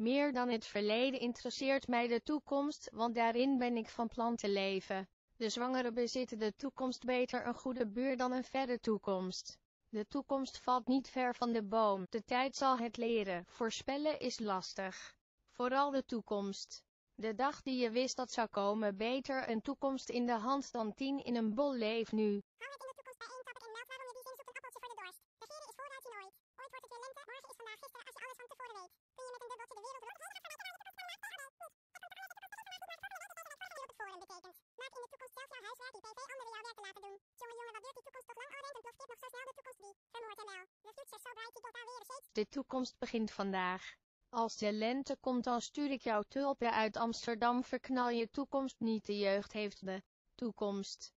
Meer dan het verleden interesseert mij de toekomst, want daarin ben ik van plan te leven. De zwangeren bezitten de toekomst beter een goede buur dan een verre toekomst. De toekomst valt niet ver van de boom, de tijd zal het leren, voorspellen is lastig. Vooral de toekomst. De dag die je wist dat zou komen, beter een toekomst in de hand dan tien in een bol leef nu. de toekomst toch lang al en blokkeert nog zo snel de toekomst die vermoordt NL. The future so bright, tot alweer steeds. De toekomst begint vandaag. Als de lente komt dan stuur ik jou tulpen uit Amsterdam verknal je toekomst niet de jeugd heeft de toekomst.